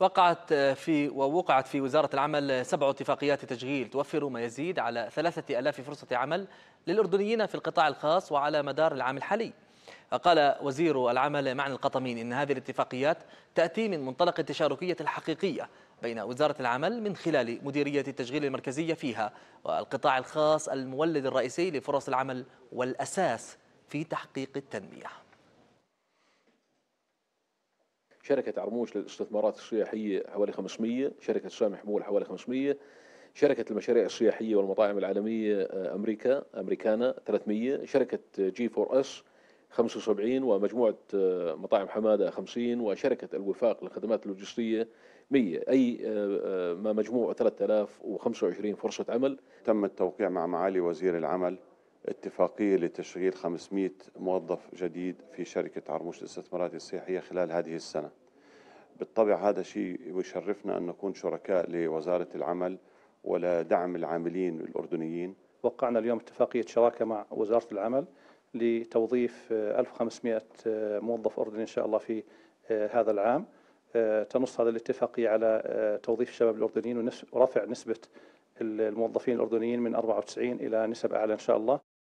وقعت في ووقعت في وزارة العمل سبع اتفاقيات تشغيل توفر ما يزيد على ثلاثة ألاف فرصة عمل للأردنيين في القطاع الخاص وعلى مدار العام الحالي قال وزير العمل معنى القطمين إن هذه الاتفاقيات تأتي من منطلق التشاركية الحقيقية بين وزارة العمل من خلال مديرية التشغيل المركزية فيها والقطاع الخاص المولد الرئيسي لفرص العمل والأساس في تحقيق التنمية شركة عرموش للاستثمارات السياحية حوالي 500 شركة سامي حمول حوالي 500 شركة المشاريع السياحية والمطاعم العالمية آه، أمريكا أمريكانا 300 شركة جي 4 اس 75 ومجموعة آه، مطاعم حمادة 50 وشركة الوفاق للخدمات اللوجستية 100 أي آه، ما مجموع 3025 فرصة عمل تم التوقيع مع معالي وزير العمل اتفاقية لتشغيل 500 موظف جديد في شركة عرموش الاستثمارات السياحية خلال هذه السنة بالطبع هذا شيء يشرفنا أن نكون شركاء لوزارة العمل ولدعم العاملين الأردنيين وقعنا اليوم اتفاقية شراكة مع وزارة العمل لتوظيف 1500 موظف أردني إن شاء الله في آه، هذا العام آه، تنص هذه الاتفاقية على آه، توظيف الشباب الأردنيين ورفع نسبة الموظفين الأردنيين من 94 إلى نسب أعلى إن شاء الله